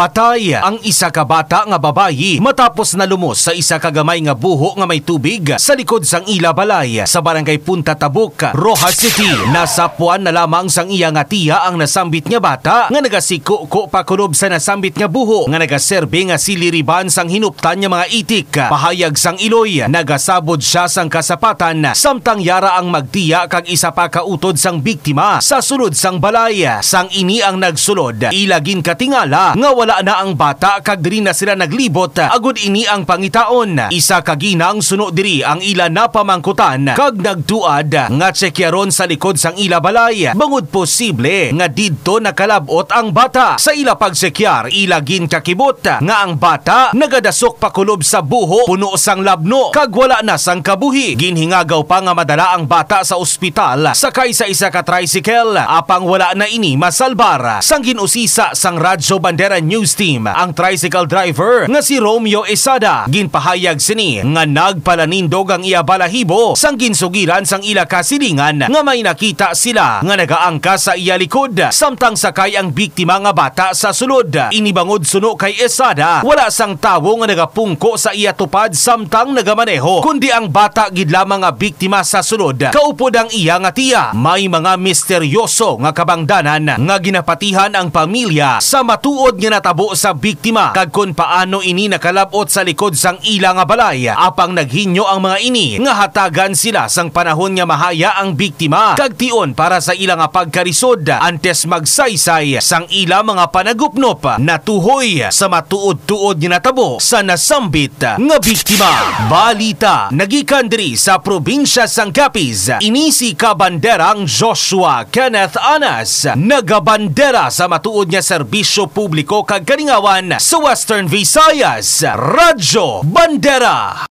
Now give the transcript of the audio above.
Patay ang isa ka bata nga babayi matapos na lumos sa isa ka gamay nga buho nga may tubig sa likod sang Ila Balay sa barangay Punta Tabok, Rojas City. Nasa puan na lamang sang iya nga tiya ang nasambit nga bata nga nagasiko ko pakulob sa nasambit nga buho nga nagaserbe nga siliriban sang hinuptan nga mga itik. Pahayag sang Iloy, nagasabod siya sang kasapatan samtang yara ang magtiya kag isa pa kautod sang biktima sa sulod sang balay. Sang ini ang nagsulod, ilagin katingala nga wala wala na ang bata kag diri na sila naglibot agud ini ang pangitaon. Isa ka ginang suno diri ang ila na pamangkutan kag nagtuad nga tsekyaron sa likod sang ila balay. Bangod posible nga didto nakalabot ang bata sa ila pagsekyar ila ginkakibot nga ang bata nagadasok pakulob sa buho puno sang labno kag wala na sang kabuhi. Ginhingagaw pa nga madala ang bata sa ospital sakay sa isa ka tricycle apang wala na ini masalbar. Sang ginusisa sang Radyo Bandera News news team ang tricycle driver nga si Romeo Esada ginpahayag sini nga nagpalanindog ang iya balahibo sang ginsugiran sang ila kasilingan nga may nakita sila nga nagaangka sa iya likod samtang sakay ang biktima nga bata sa sulod inibangod suno kay Esada wala sang tawo nga nagapungko sa iya tupad samtang nagamaneho kundi ang bata gid lamang nga biktima sa sulod kaupod ang iya nga tiya may mga misteryoso nga kabangdanan nga ginapatihan ang pamilya sa matuod nga natabo sa biktima kag kun paano ini nakalabot sa likod sang ila nga balay apang naghinyo ang mga ini nga hatagan sila sang panahon nga mahaya ang biktima kag tion para sa ila nga pagkarisod antes magsaysay sang ila mga panagupnop natuhoy sa matuod-tuod nga natabo sa nasambit nga biktima balita nagikan diri sa probinsya sang Capiz inisi ka banderang Joshua Kenneth Anas nagabandera sa matuod niya serbisyo publiko kagalingawan sa Western Visayas, Radyo Bandera.